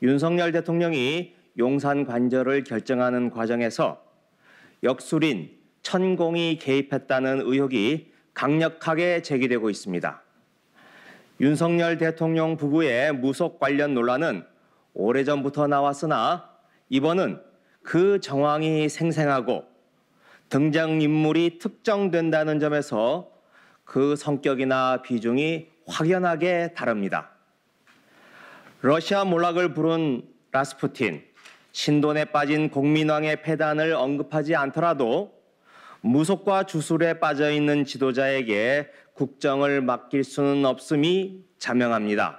윤석열 대통령이 용산 관절을 결정하는 과정에서 역술인 천공이 개입했다는 의혹이 강력하게 제기되고 있습니다. 윤석열 대통령 부부의 무속 관련 논란은 오래전부터 나왔으나 이번은 그 정황이 생생하고 등장인물이 특정된다는 점에서 그 성격이나 비중이 확연하게 다릅니다. 러시아 몰락을 부른 라스푸틴, 신돈에 빠진 공민왕의 패단을 언급하지 않더라도 무속과 주술에 빠져 있는 지도자에게 국정을 맡길 수는 없음이 자명합니다.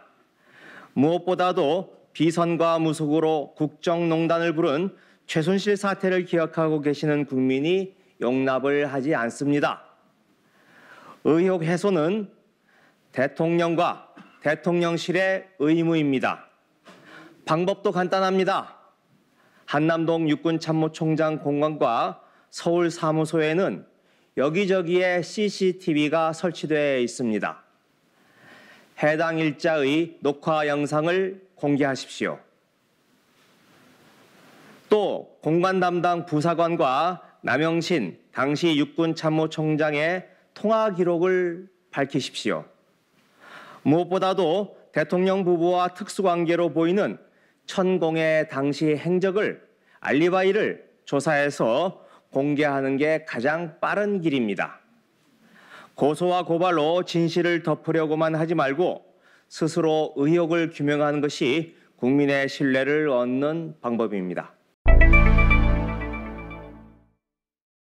무엇보다도 비선과 무속으로 국정농단을 부른 최순실 사태를 기억하고 계시는 국민이 용납을 하지 않습니다. 의혹 해소는 대통령과 대통령실의 의무입니다. 방법도 간단합니다. 한남동 육군참모총장 공관과 서울 사무소에는 여기저기에 CCTV가 설치되어 있습니다. 해당 일자의 녹화 영상을 공개하십시오. 또 공관 담당 부사관과 남영신 당시 육군 참모총장의 통화 기록을 밝히십시오. 무엇보다도 대통령 부부와 특수관계로 보이는 천공의 당시 행적을 알리바이를 조사해서 공개하는 게 가장 빠른 길입니다. 고소와 고발로 진실을 덮으려고만 하지 말고 스스로 의혹을 규명하는 것이 국민의 신뢰를 얻는 방법입니다.